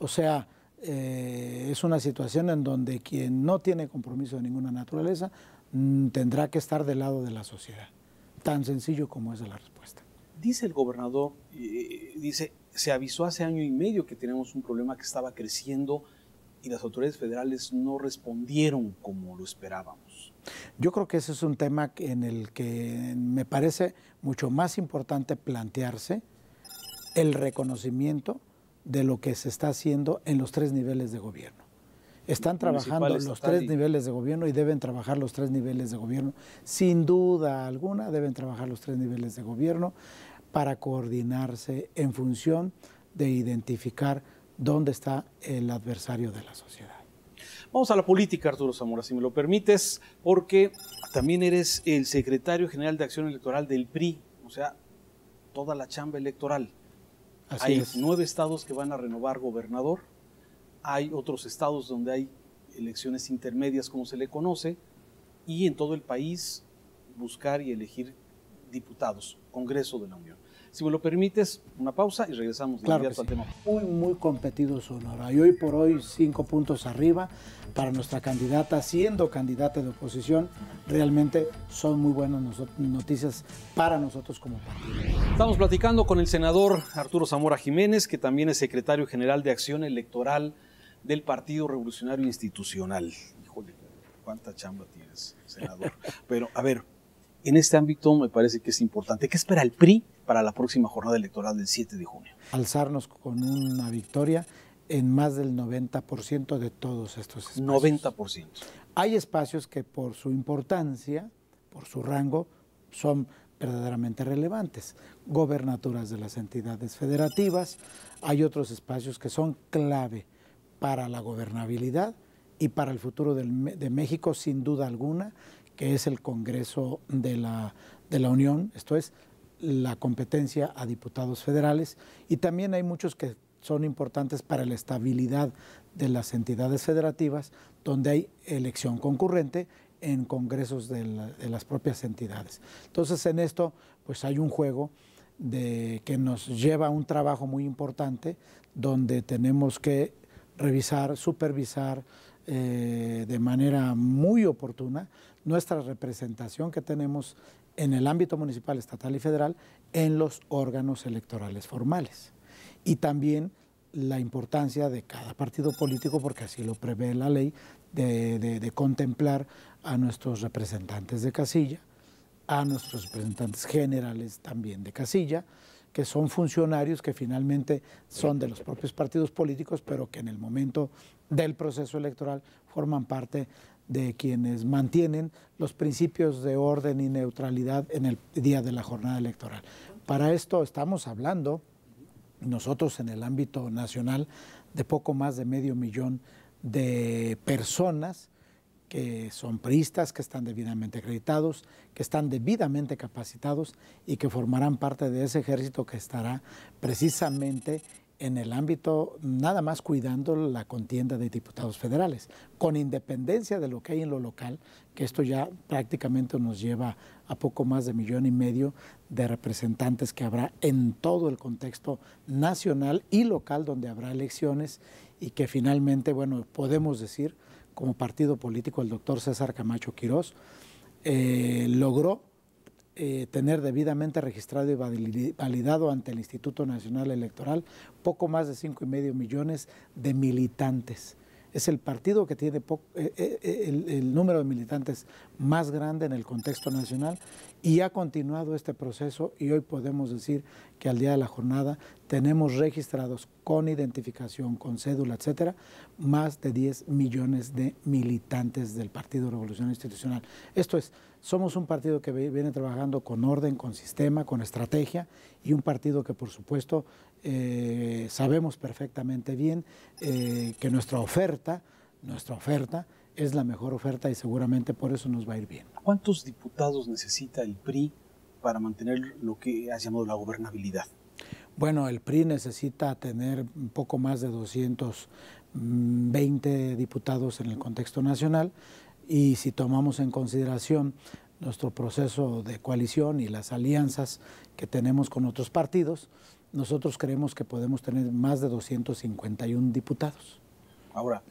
O sea, eh, es una situación en donde quien no tiene compromiso de ninguna naturaleza mm, tendrá que estar del lado de la sociedad. Tan sencillo como es la respuesta. Dice el gobernador, dice, se avisó hace año y medio que tenemos un problema que estaba creciendo y las autoridades federales no respondieron como lo esperábamos. Yo creo que ese es un tema en el que me parece mucho más importante plantearse el reconocimiento de lo que se está haciendo en los tres niveles de gobierno. Están trabajando los tres niveles de gobierno y deben trabajar los tres niveles de gobierno. Sin duda alguna deben trabajar los tres niveles de gobierno para coordinarse en función de identificar dónde está el adversario de la sociedad. Vamos a la política, Arturo Zamora, si me lo permites, porque también eres el secretario general de Acción Electoral del PRI, o sea, toda la chamba electoral hay nueve estados que van a renovar gobernador, hay otros estados donde hay elecciones intermedias, como se le conoce, y en todo el país buscar y elegir diputados, Congreso de la Unión. Si me lo permites, una pausa y regresamos al tema. Muy, muy competido Sonora. Y hoy por hoy, cinco puntos arriba para nuestra candidata, siendo candidata de oposición. Realmente son muy buenas noticias para nosotros como partido. Estamos platicando con el senador Arturo Zamora Jiménez, que también es secretario general de Acción Electoral del Partido Revolucionario Institucional. Híjole, cuánta chamba tienes, senador. Pero, a ver, en este ámbito me parece que es importante. ¿Qué espera el PRI? para la próxima jornada electoral del 7 de junio. Alzarnos con una victoria en más del 90% de todos estos espacios. 90%. Hay espacios que por su importancia, por su rango, son verdaderamente relevantes. Gobernaturas de las entidades federativas, hay otros espacios que son clave para la gobernabilidad y para el futuro de México, sin duda alguna, que es el Congreso de la Unión, esto es la competencia a diputados federales y también hay muchos que son importantes para la estabilidad de las entidades federativas, donde hay elección concurrente en congresos de, las propias entidades. Entonces, en esto, pues hay un juego que nos lleva a un trabajo muy importante, donde tenemos que revisar, supervisar eh, de manera muy oportuna nuestra representación que tenemos en el ámbito municipal, estatal y federal, en los órganos electorales formales. Y también la importancia de cada partido político, porque así lo prevé la ley, de, contemplar a nuestros representantes de casilla, a nuestros representantes generales también de casilla, que son funcionarios que finalmente son de los propios partidos políticos, pero que en el momento del proceso electoral forman parte de quienes mantienen los principios de orden y neutralidad en el día de la jornada electoral. Para esto estamos hablando nosotros en el ámbito nacional de poco más de medio millón de personas que son priistas, que están debidamente acreditados, que están debidamente capacitados y que formarán parte de ese ejército que estará precisamente en el ámbito nada más cuidando la contienda de diputados federales, con independencia de lo que hay en lo local, que esto ya prácticamente nos lleva a poco más de millón y medio de representantes que habrá en todo el contexto nacional y local donde habrá elecciones y que finalmente, bueno, podemos decir como partido político el doctor César Camacho Quirós eh, logró eh, tener debidamente registrado y validado ante el Instituto Nacional Electoral poco más de cinco y medio millones de militantes. Es el partido que tiene eh, eh, el, número de militantes más grande en el contexto nacional y ha continuado este proceso y hoy podemos decir que al día de la jornada tenemos registrados con identificación, con cédula, etcétera, más de 10 millones de militantes del Partido Revolución Institucional. Esto es, somos un partido que viene trabajando con orden, con sistema, con estrategia y un partido que por supuesto eh, sabemos perfectamente bien eh, que nuestra oferta, nuestra oferta es la mejor oferta y seguramente por eso nos va a ir bien. ¿Cuántos diputados necesita el PRI para mantener lo que has llamado la gobernabilidad? Bueno, el PRI necesita tener un poco más de 220 mm, diputados en el contexto nacional y si tomamos en consideración nuestro proceso de coalición y las alianzas que tenemos con otros partidos, nosotros creemos que podemos tener más de 251 diputados. Ahora,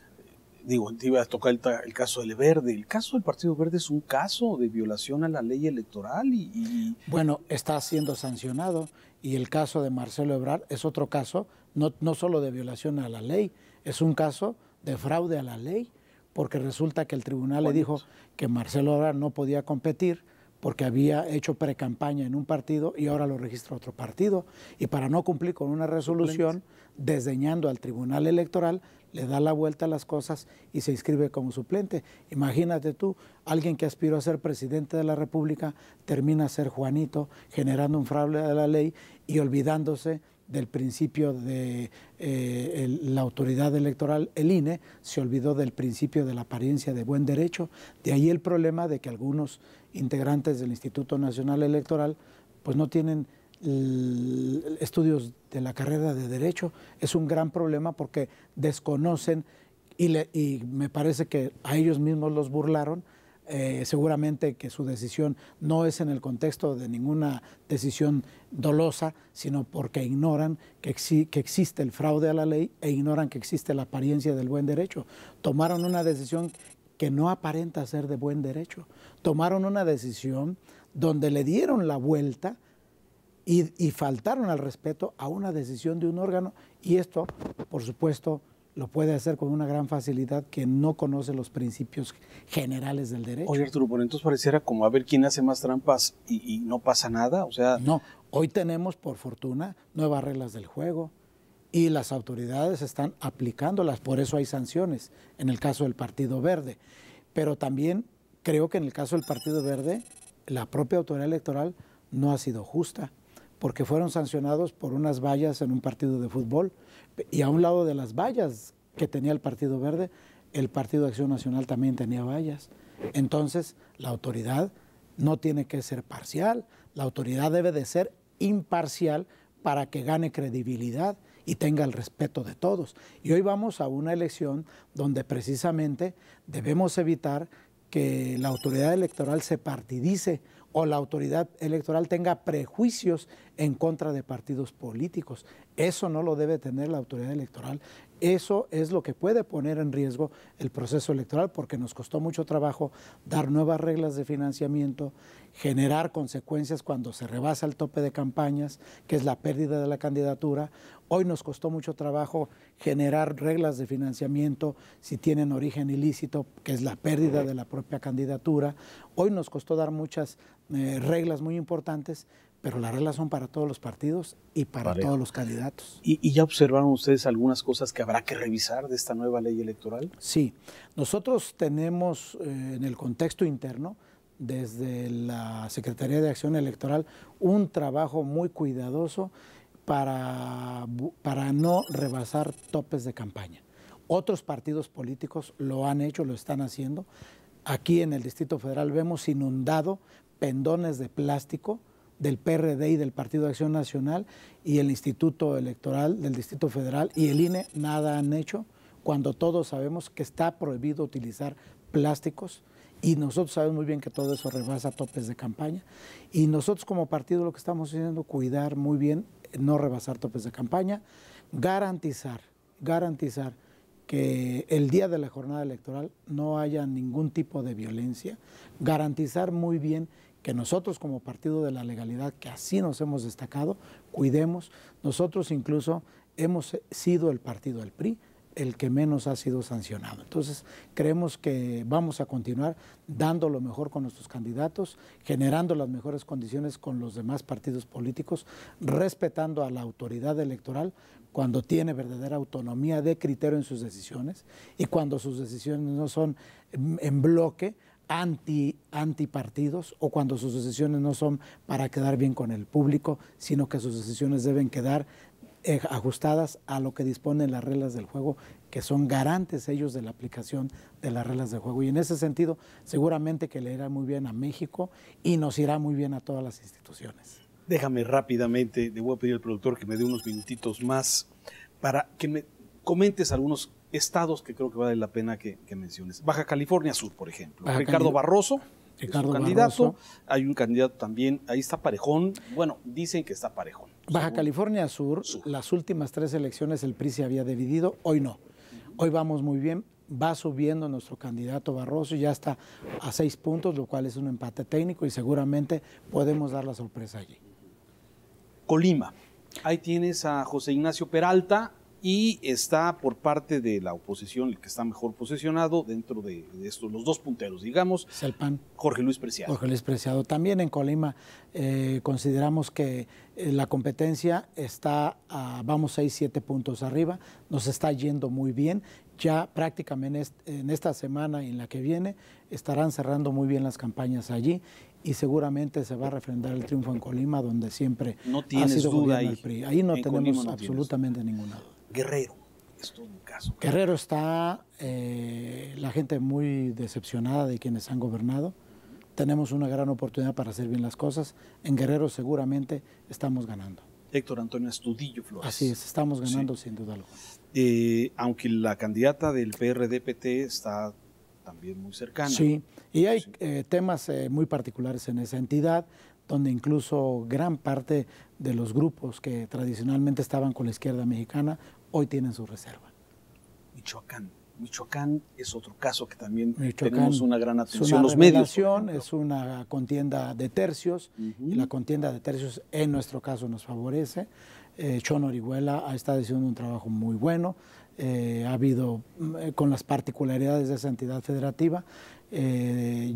digo, te iba a tocar el, caso del Verde. El caso del Partido Verde es un caso de violación a la ley electoral y, Bueno, está siendo sancionado y el caso de Marcelo Ebrar es otro caso, no, no solo de violación a la ley, es un caso de fraude a la ley porque resulta que el tribunal le dijo que Marcelo ahora no podía competir porque había hecho precampaña en un partido y ahora lo registra otro partido. Y para no cumplir con una resolución, desdeñando al tribunal electoral, le da la vuelta a las cosas y se inscribe como suplente. Imagínate tú, alguien que aspiró a ser presidente de la República termina a ser Juanito, generando un fraude de la ley y olvidándose del principio de eh, la autoridad electoral, el INE, se olvidó del principio de la apariencia de buen derecho. De ahí el problema de que algunos integrantes del Instituto Nacional Electoral pues no tienen estudios de la carrera de derecho. Es un gran problema porque desconocen y me parece que a ellos mismos los burlaron eh, seguramente que su decisión no es en el contexto de ninguna decisión dolosa, sino porque ignoran que, que, existe el fraude a la ley e ignoran que existe la apariencia del buen derecho. Tomaron una decisión que no aparenta ser de buen derecho. Tomaron una decisión donde le dieron la vuelta y, y faltaron al respeto a una decisión de un órgano y esto, por supuesto, lo puede hacer con una gran facilidad que no conoce los principios generales del derecho. Oye, Arturo, por entonces pareciera como a ver quién hace más trampas y, no pasa nada, o sea... No, hoy tenemos, por fortuna, nuevas reglas del juego y las autoridades están aplicándolas, por eso hay sanciones en el caso del Partido Verde. Pero también creo que en el caso del Partido Verde, la propia autoridad electoral no ha sido justa, porque fueron sancionados por unas vallas en un partido de fútbol, y a un lado de las vallas que tenía el Partido Verde, el Partido de Acción Nacional también tenía vallas. Entonces, la autoridad no tiene que ser parcial, la autoridad debe de ser imparcial para que gane credibilidad y tenga el respeto de todos. Y hoy vamos a una elección donde precisamente debemos evitar que la autoridad electoral se partidice o la autoridad electoral tenga prejuicios en contra de partidos políticos. Eso no lo debe tener la autoridad electoral eso es lo que puede poner en riesgo el proceso electoral porque nos costó mucho trabajo dar nuevas reglas de financiamiento, generar consecuencias cuando se rebasa el tope de campañas, que es la pérdida de la candidatura. Hoy nos costó mucho trabajo generar reglas de financiamiento si tienen origen ilícito, que es la pérdida de la propia candidatura. Hoy nos costó dar muchas eh, reglas muy importantes pero las reglas son para todos los partidos y para todos los candidatos. ¿Y, ya observaron ustedes algunas cosas que habrá que revisar de esta nueva ley electoral? Sí, nosotros tenemos eh, en el contexto interno, desde la Secretaría de Acción Electoral, un trabajo muy cuidadoso para, para no rebasar topes de campaña. Otros partidos políticos lo han hecho, lo están haciendo. Aquí en el Distrito Federal vemos inundado pendones de plástico del PRD y del Partido de Acción Nacional y el Instituto Electoral del Distrito Federal y el INE nada han hecho cuando todos sabemos que está prohibido utilizar plásticos y nosotros sabemos muy bien que todo eso rebasa topes de campaña y nosotros como partido lo que estamos haciendo es cuidar muy bien no rebasar topes de campaña, garantizar, garantizar que el día de la jornada electoral no haya ningún tipo de violencia, garantizar muy bien que nosotros como partido de la legalidad, que así nos hemos destacado, cuidemos. Nosotros incluso hemos sido el partido del PRI el que menos ha sido sancionado. Entonces, creemos que vamos a continuar dando lo mejor con nuestros candidatos, generando las mejores condiciones con los demás partidos políticos, respetando a la autoridad electoral cuando tiene verdadera autonomía de criterio en sus decisiones y cuando sus decisiones no son en bloque anti, antipartidos o cuando sus decisiones no son para quedar bien con el público, sino que sus decisiones deben quedar eh, ajustadas a lo que disponen las reglas del juego, que son garantes ellos de la aplicación de las reglas del juego. Y en ese sentido, seguramente que le irá muy bien a México y nos irá muy bien a todas las instituciones. Déjame rápidamente, le voy a pedir al productor que me dé unos minutitos más para que me comentes algunos estados que creo que vale la pena que, menciones. Baja California Sur, por ejemplo. Ricardo Barroso. candidato. Hay un candidato también. Ahí está Parejón. Bueno, dicen que está Parejón. Baja California Sur, las últimas tres elecciones el PRI se había dividido. Hoy no. Hoy vamos muy bien va subiendo nuestro candidato Barroso, y ya está a seis puntos, lo cual es un empate técnico y seguramente podemos dar la sorpresa allí. Colima, ahí tienes a José Ignacio Peralta, y está por parte de la oposición el que está mejor posicionado dentro de, estos, los dos punteros, digamos. Jorge Luis Preciado. Jorge Luis Preciado. También en Colima eh, consideramos que eh, la competencia está, a, vamos, seis siete puntos arriba, nos está yendo muy bien. Ya prácticamente en esta semana y en la que viene estarán cerrando muy bien las campañas allí y seguramente se va a refrendar el triunfo en Colima, donde siempre no tienes ha sido duda ahí. Ahí no tenemos absolutamente ninguna duda. Guerrero. Esto es un caso. Guerrero está eh, la gente muy decepcionada de quienes han gobernado. Tenemos una gran oportunidad para hacer bien las cosas. En Guerrero seguramente estamos ganando. Héctor Antonio Estudillo Flores. Así es, estamos ganando sin duda alguna. Eh, aunque la candidata del PRDPT está también muy cercana. Sí, y hay eh, temas muy particulares en esa entidad, donde incluso gran parte de los grupos que tradicionalmente estaban con la izquierda mexicana hoy tienen su reserva. Michoacán. Michoacán es otro caso que también tenemos una gran atención. Es una los Es una contienda de tercios y la contienda de tercios en nuestro caso nos favorece. Eh, Orihuela ha estado haciendo un trabajo muy bueno. Eh, ha habido mm, eh, con las particularidades de esa entidad federativa. Eh,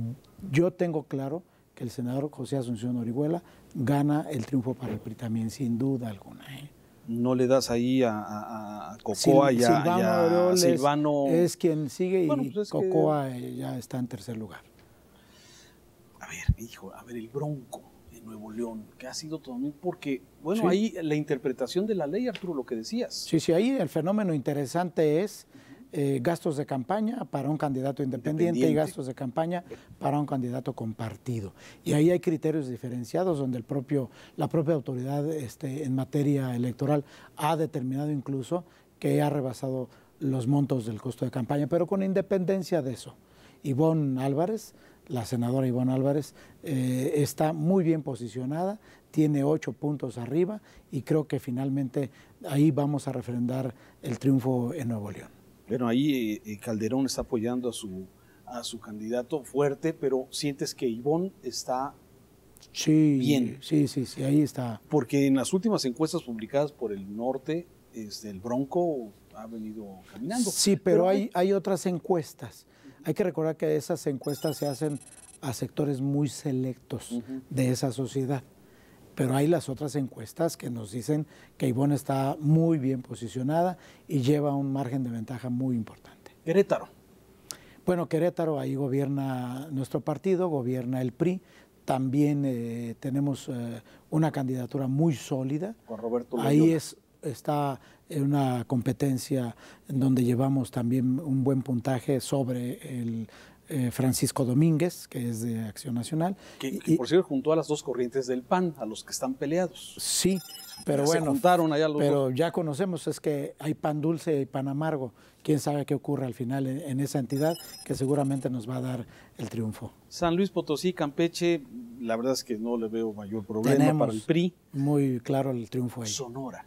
yo tengo claro que el senador José Asunción Orihuela gana el triunfo para el PRI también, sin duda alguna no le das ahí a, Cocoa y, a, Silvano, Es, quien sigue y pues Cocoa eh, ya está en tercer lugar. A ver, hijo, a ver, el Bronco de Nuevo León, que ha sido todo... porque, bueno, ahí la interpretación de la ley, Arturo, lo que decías. Sí, sí, ahí el fenómeno interesante es eh, gastos de campaña para un candidato independiente, y gastos de campaña para un candidato compartido. Y ahí hay criterios diferenciados donde el propio, la propia autoridad este, en materia electoral ha determinado incluso que ha rebasado los montos del costo de campaña, pero con independencia de eso. Ivonne Álvarez, la senadora Ivonne Álvarez, eh, está muy bien posicionada, tiene ocho puntos arriba y creo que finalmente ahí vamos a refrendar el triunfo en Nuevo León. Bueno, ahí eh, Calderón está apoyando a su, a su candidato fuerte, pero sientes que Ivón está bien. Sí, sí, sí, ahí está. Porque en las últimas encuestas publicadas por el norte, este, el Bronco ha venido caminando. Sí, pero, hay, hay otras encuestas. Hay que recordar que esas encuestas se hacen a sectores muy selectos de esa sociedad pero hay las otras encuestas que nos dicen que Ivonne está muy bien posicionada y lleva un margen de ventaja muy importante. Querétaro. Bueno, Querétaro, ahí gobierna nuestro partido, gobierna el PRI. También eh, tenemos eh, una candidatura muy sólida. Con Roberto Ahí está en una competencia en donde llevamos también un buen puntaje sobre el eh, Francisco Domínguez, que es de Acción Nacional. Que, por cierto juntó a las dos corrientes del PAN, a los que están peleados. Sí, pero bueno. Se pero ya conocemos, es que hay pan dulce y pan amargo. Quién sabe qué ocurre al final en, esa entidad que seguramente nos va a dar el triunfo. San Luis Potosí, Campeche, la verdad es que no le veo mayor problema para el PRI. Muy claro el triunfo ahí. Sonora.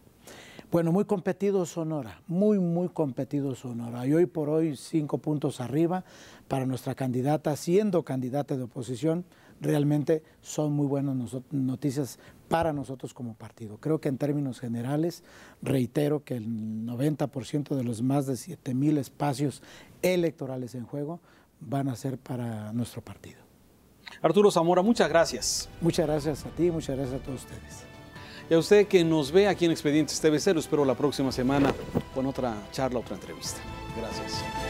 Bueno, muy competido Sonora, muy, muy competido Sonora. Y hoy por hoy cinco puntos arriba para nuestra candidata, siendo candidata de oposición, realmente son muy buenas noticias para nosotros como partido. Creo que en términos generales, reitero que el 90% de los más de 7000 mil espacios electorales en juego van a ser para nuestro partido. Arturo Zamora, muchas gracias. Muchas gracias a ti, muchas gracias a todos ustedes. Y a usted que nos ve aquí en Expedientes TVC, lo espero la próxima semana con otra charla, otra entrevista. Gracias.